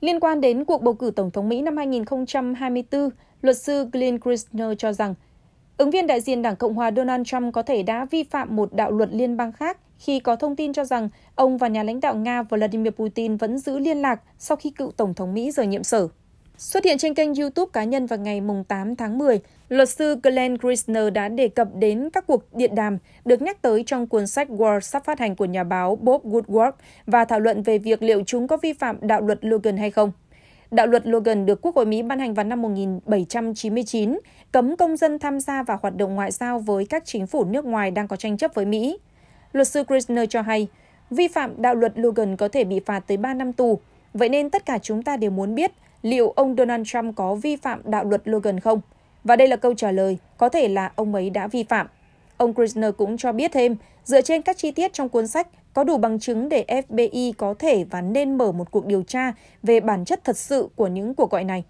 Liên quan đến cuộc bầu cử Tổng thống Mỹ năm 2024, luật sư Glenn Christner cho rằng, ứng viên đại diện Đảng Cộng hòa Donald Trump có thể đã vi phạm một đạo luật liên bang khác khi có thông tin cho rằng ông và nhà lãnh đạo Nga Vladimir Putin vẫn giữ liên lạc sau khi cựu Tổng thống Mỹ rời nhiệm sở. Xuất hiện trên kênh YouTube cá nhân vào ngày 8 tháng 10, Luật sư Glenn Grishner đã đề cập đến các cuộc điện đàm được nhắc tới trong cuốn sách War sắp phát hành của nhà báo Bob Woodward và thảo luận về việc liệu chúng có vi phạm đạo luật Logan hay không. Đạo luật Logan được Quốc hội Mỹ ban hành vào năm 1799, cấm công dân tham gia vào hoạt động ngoại giao với các chính phủ nước ngoài đang có tranh chấp với Mỹ. Luật sư Grishner cho hay, vi phạm đạo luật Logan có thể bị phạt tới 3 năm tù, vậy nên tất cả chúng ta đều muốn biết liệu ông Donald Trump có vi phạm đạo luật Logan không – và đây là câu trả lời, có thể là ông ấy đã vi phạm. Ông Krisner cũng cho biết thêm, dựa trên các chi tiết trong cuốn sách, có đủ bằng chứng để FBI có thể và nên mở một cuộc điều tra về bản chất thật sự của những cuộc gọi này.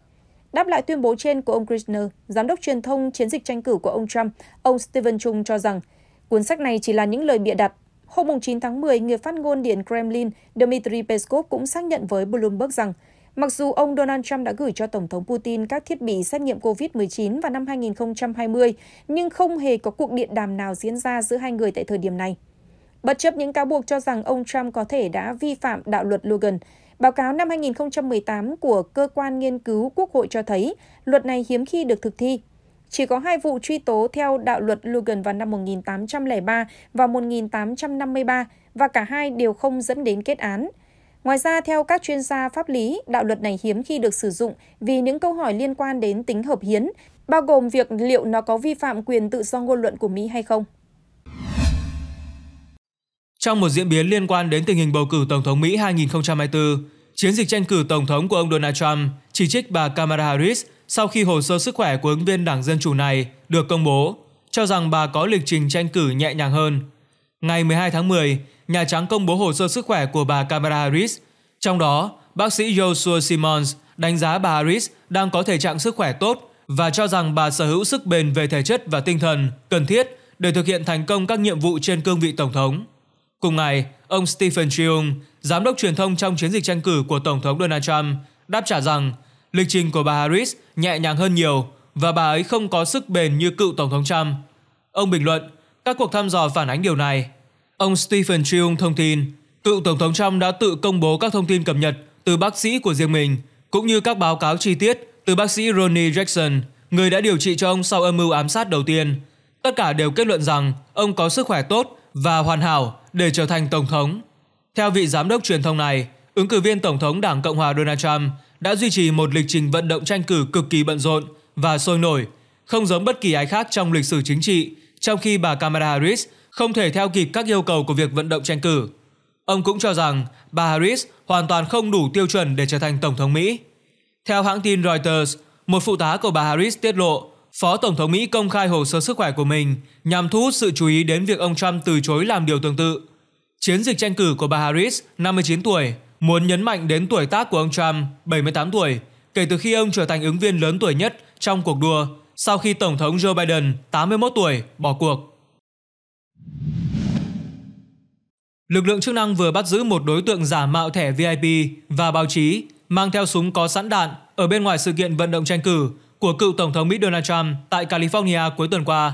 Đáp lại tuyên bố trên của ông Krisner, giám đốc truyền thông chiến dịch tranh cử của ông Trump, ông Stephen Chung cho rằng cuốn sách này chỉ là những lời bịa đặt. Hôm 9 tháng 10, người phát ngôn Điện Kremlin Dmitry Peskov cũng xác nhận với Bloomberg rằng Mặc dù ông Donald Trump đã gửi cho Tổng thống Putin các thiết bị xét nghiệm COVID-19 vào năm 2020, nhưng không hề có cuộc điện đàm nào diễn ra giữa hai người tại thời điểm này. Bất chấp những cáo buộc cho rằng ông Trump có thể đã vi phạm đạo luật Logan, báo cáo năm 2018 của Cơ quan Nghiên cứu Quốc hội cho thấy luật này hiếm khi được thực thi. Chỉ có hai vụ truy tố theo đạo luật Logan vào năm 1803 và 1853 và cả hai đều không dẫn đến kết án – Ngoài ra, theo các chuyên gia pháp lý, đạo luật này hiếm khi được sử dụng vì những câu hỏi liên quan đến tính hợp hiến, bao gồm việc liệu nó có vi phạm quyền tự do ngôn luận của Mỹ hay không. Trong một diễn biến liên quan đến tình hình bầu cử Tổng thống Mỹ 2024, chiến dịch tranh cử Tổng thống của ông Donald Trump chỉ trích bà Kamala Harris sau khi hồ sơ sức khỏe của ứng viên đảng Dân Chủ này được công bố, cho rằng bà có lịch trình tranh cử nhẹ nhàng hơn. Ngày 12 tháng 10, Nhà Trắng công bố hồ sơ sức khỏe của bà Kamala Harris. Trong đó, bác sĩ Joshua Simmons đánh giá bà Harris đang có thể trạng sức khỏe tốt và cho rằng bà sở hữu sức bền về thể chất và tinh thần cần thiết để thực hiện thành công các nhiệm vụ trên cương vị Tổng thống. Cùng ngày, ông Stephen Chiung, giám đốc truyền thông trong chiến dịch tranh cử của Tổng thống Donald Trump, đáp trả rằng lịch trình của bà Harris nhẹ nhàng hơn nhiều và bà ấy không có sức bền như cựu Tổng thống Trump. Ông bình luận, các cuộc thăm dò phản ánh điều này. Ông Stephen Chung thông tin, cựu Tổng thống Trump đã tự công bố các thông tin cập nhật từ bác sĩ của riêng mình, cũng như các báo cáo chi tiết từ bác sĩ Ronnie Jackson, người đã điều trị cho ông sau âm mưu ám sát đầu tiên. Tất cả đều kết luận rằng ông có sức khỏe tốt và hoàn hảo để trở thành Tổng thống. Theo vị giám đốc truyền thông này, ứng cử viên Tổng thống Đảng Cộng hòa Donald Trump đã duy trì một lịch trình vận động tranh cử cực kỳ bận rộn và sôi nổi, không giống bất kỳ ai khác trong lịch sử chính trị, trong khi bà Kamala Harris – không thể theo kịp các yêu cầu của việc vận động tranh cử. Ông cũng cho rằng bà Harris hoàn toàn không đủ tiêu chuẩn để trở thành Tổng thống Mỹ. Theo hãng tin Reuters, một phụ tá của bà Harris tiết lộ Phó Tổng thống Mỹ công khai hồ sơ sức khỏe của mình nhằm thu hút sự chú ý đến việc ông Trump từ chối làm điều tương tự. Chiến dịch tranh cử của bà Harris, 59 tuổi, muốn nhấn mạnh đến tuổi tác của ông Trump, 78 tuổi, kể từ khi ông trở thành ứng viên lớn tuổi nhất trong cuộc đua sau khi Tổng thống Joe Biden, 81 tuổi, bỏ cuộc. Lực lượng chức năng vừa bắt giữ một đối tượng giả mạo thẻ VIP và báo chí mang theo súng có sẵn đạn ở bên ngoài sự kiện vận động tranh cử của cựu Tổng thống Mỹ Donald Trump tại California cuối tuần qua.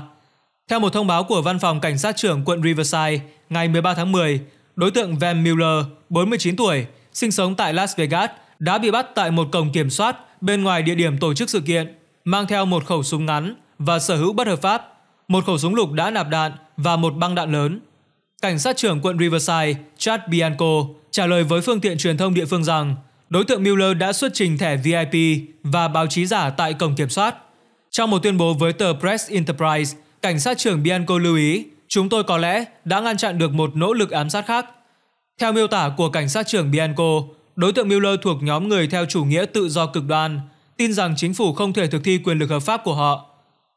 Theo một thông báo của Văn phòng Cảnh sát trưởng quận Riverside ngày 13 tháng 10, đối tượng Van Miller, 49 tuổi, sinh sống tại Las Vegas, đã bị bắt tại một cổng kiểm soát bên ngoài địa điểm tổ chức sự kiện, mang theo một khẩu súng ngắn và sở hữu bất hợp pháp, một khẩu súng lục đã nạp đạn và một băng đạn lớn. Cảnh sát trưởng quận Riverside, Chad Bianco, trả lời với phương tiện truyền thông địa phương rằng đối tượng Mueller đã xuất trình thẻ VIP và báo chí giả tại cổng kiểm soát. Trong một tuyên bố với tờ Press Enterprise, cảnh sát trưởng Bianco lưu ý chúng tôi có lẽ đã ngăn chặn được một nỗ lực ám sát khác. Theo miêu tả của cảnh sát trưởng Bianco, đối tượng Mueller thuộc nhóm người theo chủ nghĩa tự do cực đoan, tin rằng chính phủ không thể thực thi quyền lực hợp pháp của họ.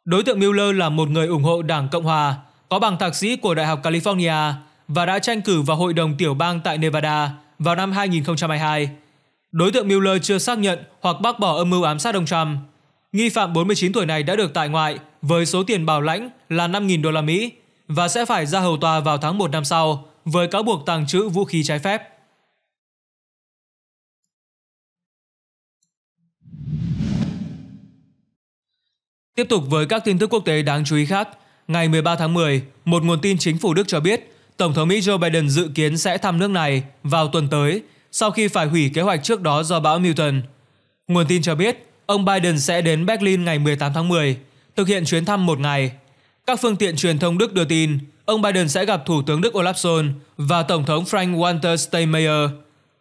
Đối tượng Mueller là một người ủng hộ Đảng Cộng Hòa, có bằng thạc sĩ của Đại học California và đã tranh cử vào Hội đồng tiểu bang tại Nevada vào năm 2022. Đối tượng Mueller chưa xác nhận hoặc bác bỏ âm mưu ám sát ông Trump. Nghi phạm 49 tuổi này đã được tại ngoại với số tiền bảo lãnh là 5.000 đô la Mỹ và sẽ phải ra hầu tòa vào tháng 1 năm sau với cáo buộc tàng trữ vũ khí trái phép. Tiếp tục với các tin tức quốc tế đáng chú ý khác, Ngày 13 tháng 10, một nguồn tin chính phủ Đức cho biết Tổng thống Mỹ Joe Biden dự kiến sẽ thăm nước này vào tuần tới sau khi phải hủy kế hoạch trước đó do bão Milton. Nguồn tin cho biết ông Biden sẽ đến Berlin ngày 18 tháng 10, thực hiện chuyến thăm một ngày. Các phương tiện truyền thông Đức đưa tin ông Biden sẽ gặp Thủ tướng Đức Olaf Scholz và Tổng thống Frank-Walter Steinmeier.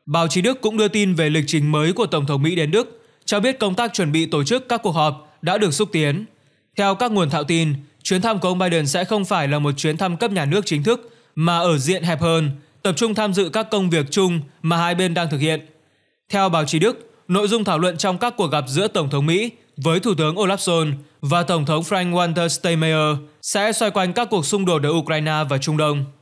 Báo chí Đức cũng đưa tin về lịch trình mới của Tổng thống Mỹ đến Đức, cho biết công tác chuẩn bị tổ chức các cuộc họp đã được xúc tiến. Theo các nguồn thạo tin, chuyến thăm của ông Biden sẽ không phải là một chuyến thăm cấp nhà nước chính thức, mà ở diện hẹp hơn, tập trung tham dự các công việc chung mà hai bên đang thực hiện. Theo báo chí Đức, nội dung thảo luận trong các cuộc gặp giữa Tổng thống Mỹ với Thủ tướng Olaf Scholz và Tổng thống Frank-Walter Steinmeier sẽ xoay quanh các cuộc xung đột ở Ukraine và Trung Đông.